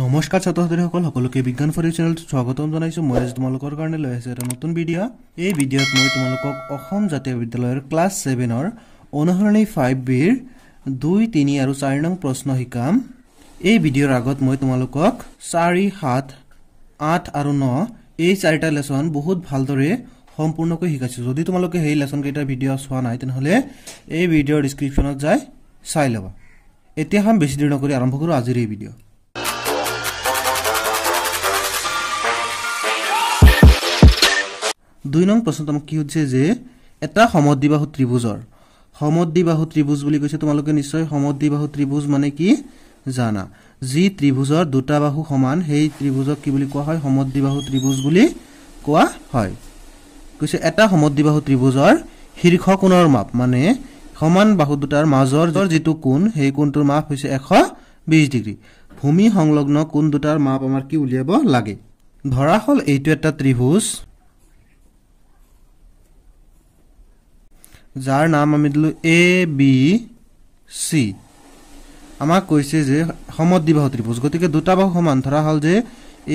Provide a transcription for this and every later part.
নমস্কাৰ ছাত্ৰ ছাত্ৰীসকল সকলোকে বিজ্ঞান ফৰি চেনেলটো স্বাগতম জনাইছোঁ মই আজি তোমালোকৰ কাৰণে লৈ আহিছোঁ এটা নতুন ভিডিঅ' এই ভিডিঅ'ত মই তোমালোকক অসম জাতীয় বিদ্যালয়ৰ ক্লাছ ছেভেনৰ অনুসৰণী ফাইভ বিৰ দুই তিনি আৰু চাৰি নং প্ৰশ্ন শিকাম এই ভিডিঅ'ৰ আগত মই তোমালোকক চাৰি সাত আঠ আৰু ন এই চাৰিটা লেচন বহুত ভালদৰে সম্পূৰ্ণকৈ শিকাইছোঁ যদি তোমালোকে সেই লেচনকেইটাৰ ভিডিঅ' চোৱা নাই তেনেহ'লে এই ভিডিঅ'ৰ ডিছক্ৰিপশ্যনত যাই চাই ল'বা এতিয়া খাম বেছি দেৰি নকৰি আৰম্ভ কৰোঁ আজিৰ এই ভিডিঅ' দুই নং প্ৰশ্ন তোমাক কি সুধিছে যে এটা সমদ্বিবাহু ত্ৰিভুজৰ সমদ্বিবাহু ত্ৰিভুজ বুলি কৈছে তোমালোকে নিশ্চয় সমদ্বিবাহু ত্ৰিভুজ মানে কি জানা যি ত্ৰিভুজৰ দুটা বাহু সমান সেই ত্ৰিভুজক কি বুলি কোৱা হয় সমদ্বিবাহু ত্ৰিভুজ বুলি কোৱা হয় কৈছে এটা সমদ্বিবাহু ত্ৰিভুজৰ শীৰ্ষ কোণৰ মাপ মানে সমান বাহু দুটাৰ মাজৰ যিটো কোণ সেই কোণটোৰ মাপ হৈছে এশ বিশ ডিগ্ৰী ভূমি সংলগ্ন কোণ দুটাৰ মাপ আমাৰ কি উলিয়াব লাগে ধৰা হ'ল এইটো এটা ত্ৰিভুজ যাৰ নাম আমি দিলোঁ এ বি চি আমাক কৈছে যে সমদ্বিবাহু ত্ৰিভুজ গতিকে দুটা বাহু সমান ধৰা হ'ল যে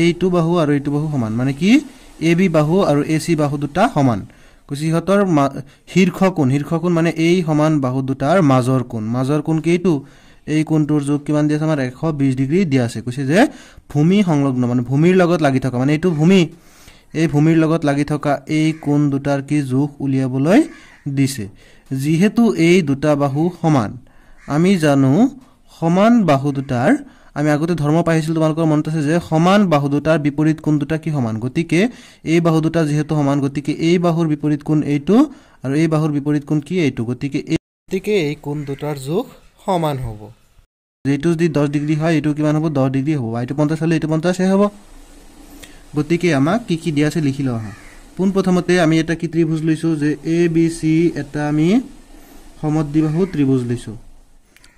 এইটো বাহু আৰু এইটো বাহু সমান মানে কি এ বি বাহু আৰু এ চি বাহু দুটা সমান কৈছে সিহঁতৰ শীৰ্ষকোণ শীৰ্ষকোণ মানে এই সমান বাহু দুটাৰ মাজৰ কোণ মাজৰ কোণ কেইটো এই কোণটোৰ যোগ কিমান দি আছে আমাৰ এশ বিছ ডিগ্ৰী দিয়া আছে কৈছে যে ভূমি সংলগ্ন মানে ভূমিৰ লগত লাগি থকা মানে এইটো ভূমি এই ভূমিৰ লগত লাগি থকা এই কোণ দুটাৰ কি জোখ উলিয়াবলৈ দিছে যিহেতু এই দুটা বাহু সমান আমি জানো সমান বাহু দুটাৰ আমি আগতে ধৰ্ম পাইছিলোঁ তোমালোকৰ মনত আছে যে সমান বাহু দুটাৰ বিপৰীত কোন দুটা কি সমান গতিকে এই বাহু দুটা যিহেতু সমান গতিকে এই বাহুৰ বিপৰীত কোন এইটো আৰু এই বাহুৰ বিপৰীত কোন কি এইটো গতিকে এই গতিকে এই কোন দুটাৰ জোখ সমান হ'ব যিটো যদি দহ ডিগ্ৰী হয় এইটো কিমান হ'ব দহ ডিগ্ৰী হ'ব এইটো পঞ্চাছ হ'লে এইটো পঞ্চাছেই হ'ব গতিকে আমাক কি কি দিয়া আছে লিখি লওঁ আহা পোনপ্ৰথমতে আমি এটা কি ত্ৰিভুজ লৈছোঁ যে এ বি চি এটা আমি সমদ্বি বাহু ত্ৰিভুজ লৈছোঁ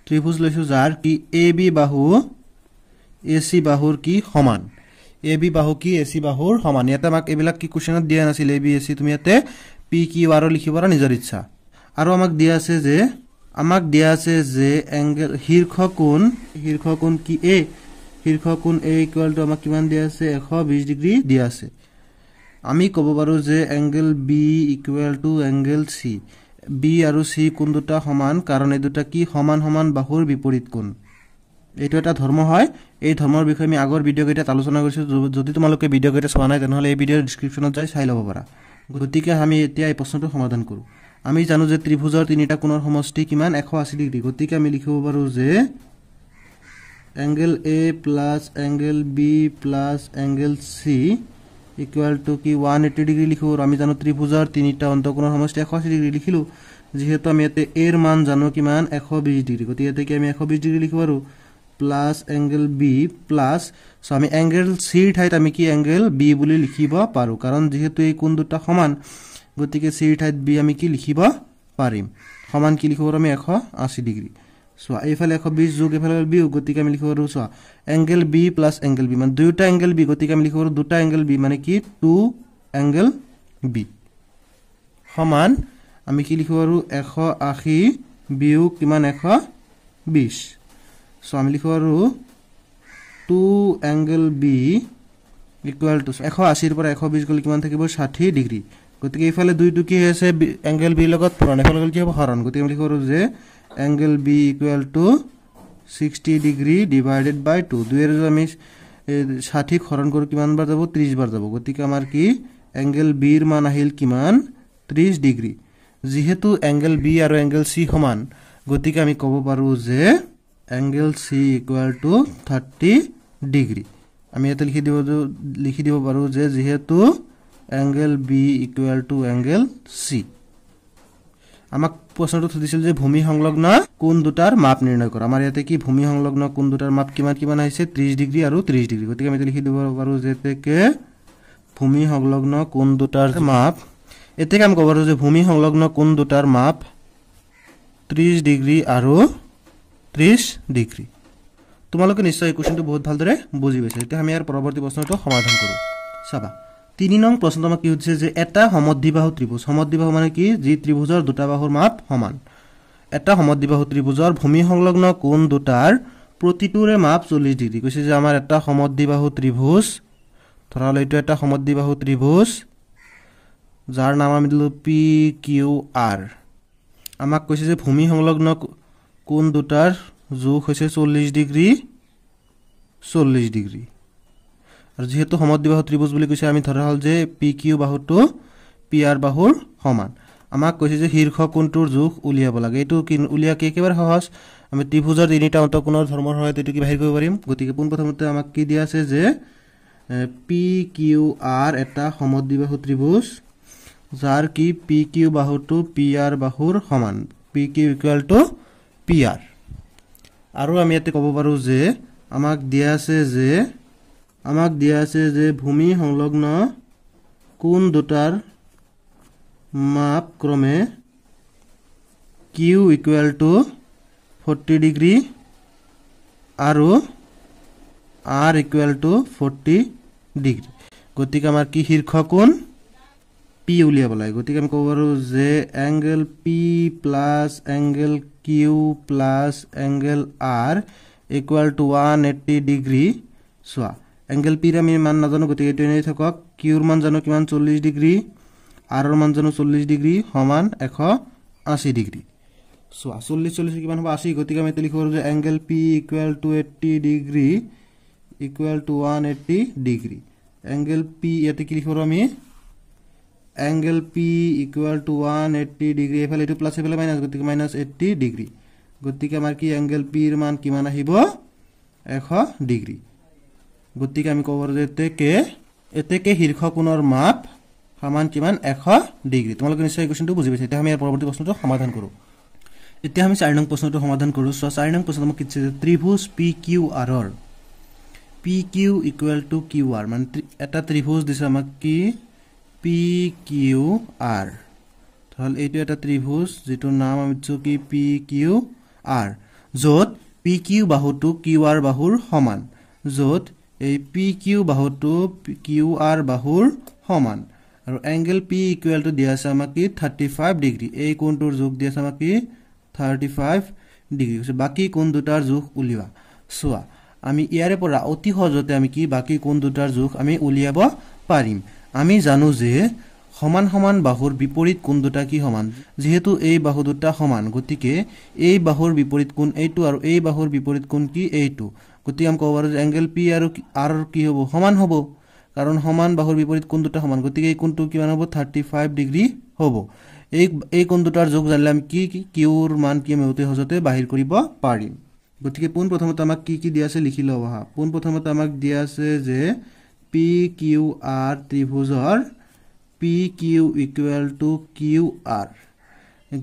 ত্ৰিভুজ লৈছোঁ যাৰ কি এ বি বাহু এ চি বাহুৰ কি সমান এ বি বাহু কি এ চি বাহুৰ সমান ইয়াতে আমাক এইবিলাক কি কুৱেশ্যনত দিয়া নাছিল এ বি এ চি তুমি ইয়াতে পি কি ৱাৰো লিখিব পৰা নিজৰ ইচ্ছা আৰু আমাক দিয়া আছে যে আমাক দিয়া আছে যে এংগেল শীৰ্ষ কোণ শীৰ্ষ কোণ কি এ শীৰ্ষ কোণ এ ইকুৱেলটো আমাক কিমান দিয়া আছে এশ বিছ ডিগ্ৰী দিয়া আছে আমি ক'ব পাৰোঁ যে angle B equal to angle C B আৰু চি কোন দুটা সমান কাৰণ এই দুটা কি সমান সমান বাহুৰ বিপৰীত কোণ এইটো এটা ধৰ্ম হয় এই ধৰ্মৰ বিষয়ে আমি আগৰ ভিডিঅ'কেইটাত আলোচনা কৰিছোঁ যদি তোমালোকে ভিডিঅ'কেইটা চোৱা নাই তেনেহ'লে এই ভিডিঅ'ৰ ডিছক্ৰিপশ্যনত যাই চাই ল'ব পাৰা গতিকে আমি এতিয়া এই প্ৰশ্নটো সমাধান কৰোঁ আমি জানো যে ত্ৰিভুজৰ তিনিটা কোণৰ সমষ্টি কিমান এশ আশী ডিগ্ৰী গতিকে আমি লিখিব পাৰোঁ যে angle A plus angle B plus angle C equal to कि वन एट्टी डिग्री लिखो आम जानू त्रिभुजर ता अंतकोण समस्या एश अशी डिग्री लिखिल जीतु आम इतने एर मान जानू कि एश बीस डिग्री गति के एश बीस डिग्री लिख पार प्लस एंगल बी प्लस सो आम एंगल सी ठाईत आम कि एंगल वि लिख पार कारण जीत कण दो समान गति के सी ठाईत लिख पारिम समान कि लिख पार एश आशी डिग्री চোৱা এইফালে এশ বিছ যোগ এইফালে বিহু গতিকে আমি লিখিব পাৰোঁ চোৱা angle B plus angle B মানে দুয়োটা এংগেল বি গতিকে আমি লিখিব পাৰোঁ দুটা এংগেল বি মানে কি টু এংগেল বি সমান আমি কি লিখিব পাৰোঁ এশ আশী বিয়োগ কিমান এশ বিছ চ' আমি লিখিব পাৰোঁ two angle B equal to এশ আশীৰ পৰা এশ বিছ গ'লে কিমান থাকিব ষাঠি ডিগ্ৰী গতিকে এইফালে দুইটো কি হৈ আছে এংগেল বিৰ লগত পূৰণ এইফালে কি হ'ব হৰণ গতিকে আমি কৰোঁ যে angle B equal to sixty degree divided by two দুয়েৰে যদি আমি ষাঠিক হৰণ কৰোঁ কিমান বাৰ যাব ত্ৰিছ বাৰ যাব গতিকে আমাৰ কি এংগেল বিৰ মান আহিল কিমান ত্ৰিছ ডিগ্ৰী যিহেতু এংগেল বি আৰু এংগেল চি সমান গতিকে আমি ক'ব পাৰোঁ যে angle C equal to thirty degree আমি ইয়াতে লিখি দিব লিখি দিব পাৰোঁ যে যিহেতু angle B equal to angle C আমাক প্ৰশ্নটোত সুধিছিল যে ভূমি সংলগ্ন কোন দুটাৰ মাপ নিৰ্ণয় কৰোঁ আমাৰ ইয়াতে কি ভূমি সংলগ্ন কোন দুটাৰ মাপ কিমান কিমান আহিছে ত্ৰিছ ডিগ্ৰী আৰু ত্ৰিছ ডিগ্ৰী গতিকে আমি লিখি দিব পাৰোঁ যে তেতিয়াকে ভূমি সংলগ্ন কোন দুটাৰ মাপ এতিয়াকে আমি ক'ব পাৰোঁ যে ভূমি সংলগ্ন কোন দুটাৰ মাপ ত্ৰিছ ডিগ্ৰী আৰু ত্ৰিছ ডিগ্ৰী তোমালোকে নিশ্চয় এই কুৱেশ্যনটো বহুত ভালদৰে বুজি পাইছা এতিয়া আমি ইয়াৰ পৰৱৰ্তী প্ৰশ্নটো সমাধান কৰোঁ চাবা তিনি নং প্ৰশ্নটো আমাক কি সুধিছে যে এটা সমদ্বিবাহু ত্ৰিভুজ সমদ্বিবাহু মানে কি যি ত্ৰিভুজৰ দুটা বাহুৰ মাপ সমান এটা সমদ্বিবাহু ত্ৰিভুজৰ ভূমি সংলগ্ন কোন দুটাৰ প্ৰতিটোৰে মাপ চল্লিছ ডিগ্ৰী কৈছে যে আমাৰ এটা সমদ্বিবাহু ত্ৰিভুজ ধৰা হ'লে এইটো এটা সমদ্বিবাহু ত্ৰিভুজ যাৰ নাম আমি দিলোঁ পি কিউ আৰ আমাক কৈছে যে ভূমি সংলগ্ন কোন দুটাৰ জোখ হৈছে চল্লিছ ডিগ্ৰী চল্লিছ ডিগ্ৰী আৰু যিহেতু সমদ্বিবাহু ত্ৰিভুজ বুলি কৈছে আমি ধৰা হ'ল যে পি কিউ বাহুটো পি আৰ বাহুৰ সমান আমাক কৈছে যে শীৰ্ষ কোনটোৰ জোখ উলিয়াব লাগে এইটো কি উলিয়াকে একেবাৰে সহজ আমি ত্ৰিভুজৰ তিনিটা অন্ত কোণৰ ধৰ্মৰ সহায়ত এইটো কি বাহিৰ কৰিব পাৰিম গতিকে পোনপ্ৰথমতে আমাক কি দিয়া আছে যে পি কিউ আৰ এটা সমদ্বিবাহু ত্ৰিভুজ যাৰ কি পি কিউ বাহুটো পি আৰ বাহুৰ সমান P Q equal to P R আৰু আমি ইয়াতে ক'ব পাৰোঁ যে আমাক দিয়া আছে যে আমাক দিয়া আছে যে ভূমি সংলগ্ন কোন দুটাৰ মাপ ক্ৰমে Q equal to forty degree আৰু R equal to forty degree গতিকে আমাৰ কি শীৰ্ষ কোন পি উলিয়াব লাগে গতিকে আমি ক'ব পাৰোঁ যে angle P plus angle Q plus angle R equal to one eighty degree চোৱা এংগেল পিৰ আমি মান নাজানো গতিকে এইটো এনেই থাকক কিউৰ মান জানো কিমান চল্লিছ ডিগ্ৰী আৰৰ মান জানো চল্লিছ ডিগ্ৰী সমান এশ আশী ডিগ্ৰী চ' চল্লিছ চল্লিছ কিমান হ'ব আশী গতিকে আমি এতিয়া লিখিব পাৰোঁ যে angle P equal to eighty degree equal to one eighty degree angle P ইয়াতে কি লিখিব আমি angle P equal to one eighty degree এইফালে এইটো প্লাছ এইফালে মাইনাছ গতিকে মাইনাছ এইটি ডিগ্ৰী গতিকে আমাৰ কি এংগেল পিৰ মান কিমান আহিব এশ ডিগ্ৰী গতিকে আমি ক'ব পাৰোঁ যে এতেকে এতেকে কোণৰ মাপ সমান কিমান এশ ডিগ্ৰী তোমালোকে নিশ্চয় এই কুৱেশ্যনটো বুজি পাইছা এতিয়া আমি ইয়াৰ পৰৱৰ্তী প্ৰশ্নটো সমাধান কৰোঁ এতিয়া আমি চাৰি নং প্ৰশ্নটো সমাধান কৰোঁ চোৱা চাৰি নং প্ৰশ্নটো আমাক কি যে ত্ৰিভুজ পি কিউ আৰৰ P Q equal to Q R মানে এটা ত্ৰিভুজ দিছে আমাক কি পি কিউ আৰ তাহলে এইটো এটা ত্ৰিভুজ যিটোৰ নাম আমি দিছোঁ কি পি কিউ আৰ য'ত পি কিউ বাহুটো কিউ আৰ বাহুৰ সমান য'ত এই পি কিউ বাহুটো কিউ আৰ বাহুৰ সমান আৰু এংগেল পি ইকুৱেল দিয়া আছে আমাক কি থাৰ্টি ফাইভ ডিগ্ৰী এই কোণটোৰ জোখ দিয়া আছে আমাক কি থাৰ্টি ফাইভ ডিগ্ৰী কৈছে বাকী কোন দুটাৰ জোখ উলিওৱা চোৱা আমি ইয়াৰে পৰা অতি সহজতে আমি কি বাকী কোন দুটাৰ জোখ আমি উলিয়াব পাৰিম আমি জানো যে সমান সমান বাহুৰ বিপৰীত কোন দুটা কি সমান যিহেতু এই বাহু দুটা সমান গতিকে এই বাহুৰ বিপৰীত কোন এইটো আৰু এই বাহুৰ বিপৰীত কোন কি এইটো গতিকে আমি ক'ব পাৰোঁ যে এংগেল পি আৰু আৰ কি হ'ব সমান হ'ব কাৰণ সমান বাহুৰ বিপৰীত কোন দুটা সমান গতিকে এই কোনটো কিমান হ'ব থাৰ্টি ফাইভ ডিগ্ৰী হ'ব এই এই কোন দুটাৰ যোগ জানিলে আমি কি কিউৰ মান কি আমি অতি সহজতে বাহিৰ কৰিব পাৰিম গতিকে পোন প্ৰথমতে আমাক কি কি দিয়া আছে লিখি ল'ব হা পোন প্ৰথমতে আমাক দিয়া আছে যে পি কিউ আৰ ত্ৰিভুজৰ P Q equal to Q R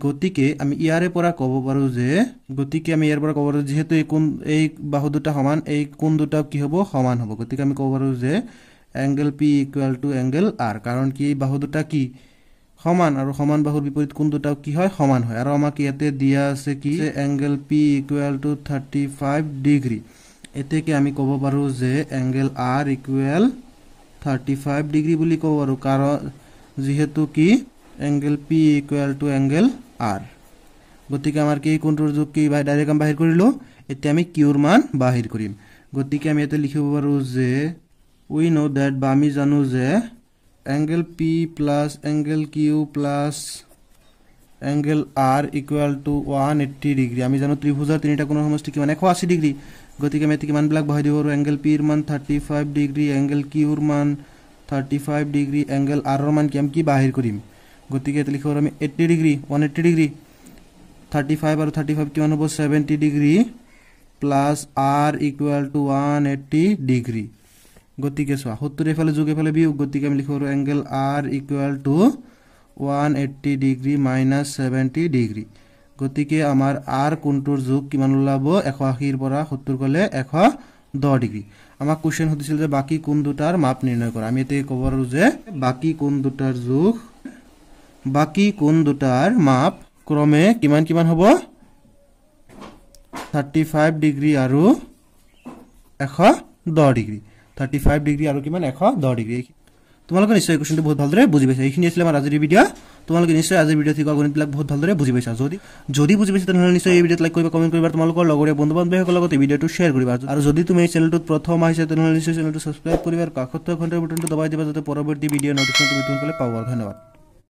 গতিকে আমি ইয়াৰে পৰা ক'ব পাৰোঁ যে গতিকে আমি ইয়াৰ পৰা ক'ব পাৰোঁ যিহেতু এই কোণ এই বাহু দুটা সমান এই কোন দুটাও কি হ'ব সমান হ'ব গতিকে আমি ক'ব পাৰোঁ যে angle P equal to angle R কাৰণ কি এই বাহু দুটা কি সমান আৰু সমান বাহুৰ বিপৰীত কোন দুটাও কি হয় সমান হয় আৰু আমাক ইয়াতে দিয়া আছে কি angle P equal to thirty five degree এতিয়াকে আমি ক'ব পাৰোঁ যে angle R equal thirty five degree বুলি ক'ব পাৰোঁ কাৰণ যিহেতু কি angle P equal to angle R গতিকে আমাৰ কি কোনটোৰ যোগ কি ডাইৰেক্ট আমি বাহিৰ কৰিলোঁ এতিয়া আমি কিউৰ মান বাহিৰ কৰিম গতিকে আমি ইয়াতে লিখিব পাৰোঁ যে উই ন' ডেট বা আমি জানো যে angle P plus angle Q plus angle R equal to one eighty degree আমি জানো ত্ৰিভুজৰ তিনিটা কোণৰ সমষ্টি কিমান এশ আশী ডিগ্ৰী গতিকে আমি ইয়াতে কিমানবিলাক বহাই দিব পাৰোঁ এংগেল পিৰ মান থাৰ্টি ফাইভ ডিগ্ৰী এংগেল কিউৰ মান থাৰ্টি ফাইভ ডিগ্ৰী এংগেল আৰৰ মান কি আমি কি বাহিৰ কৰিম গতিকে ইয়াত লিখিব আমি eighty degree one eighty degree thirty five আৰু থাৰ্টি ফাইভ কিমান হ'ব seventy degree plus R equal to one eighty degree গতিকে চোৱা সত্তৰ এইফালে যোগ এইফালে বিয়োগ গতিকে আমি লিখিব পাৰোঁ angle R equal to one eighty degree minus seventy degree গতিকে আমাৰ আৰ কোনটোৰ যোগ কিমান ওলাব এশ আশীৰ পৰা সত্তৰ গ'লে এশ দহ ডিগ্ৰী আমাক কুৱেশ্যন সুধিছিল যে বাকী কোন দুটাৰ মাপ নিৰ্ণয় কৰা আমি এতিয়া ক'ব পাৰোঁ যে বাকী কোন দুটাৰ যোগ বাকী কোন দুটাৰ মাপ ক্ৰমে কিমান কিমান হ'ব থাৰ্টি ফাইভ ডিগ্ৰী আৰু এশ দহ ডিগ্ৰী থাৰ্টি ফাইভ ডিগ্ৰী আৰু কিমান এশ দহ ডিগ্ৰী তোমালোকে নিশ্চয় কুৱেশ্যনটো বহুত ভালদৰে বুজি পাইছা এইখিনি আছিলে আমাৰ আজিৰ ভিডিঅ' তোমালোকে নিশ্চয় আজিৰ ভিডিঅ' থকা গণিতবিলাক বহুত ভালদৰে বুজি পাইছা যদি যদি বুজি পাইছা তেনেহ'লে নিশ্চয় এই ভিডিঅ'ত লাইক কৰিবা কমেণ্ট কৰিবা তোমালোকৰ লগৰীয়া বন্ধু বান্ধৱীসকলৰ লগত এই ভিডিঅ'টো শ্বেয়াৰ কৰিবা আৰু যদি তুমি এই চেনেলটোত প্ৰথম আহিছা তেনেহ'লে নিশ্চয় চেনেলটো ছাবস্ক্ৰাইব কৰিবা আৰু কাষত ঘণ্টাৰ বুটনটো দবাই দিবা যাতে পৰৱৰ্তী ভিডিঅ' নটিফিকেশ্যন তুমি তুমি পাবা ধন্যবাদ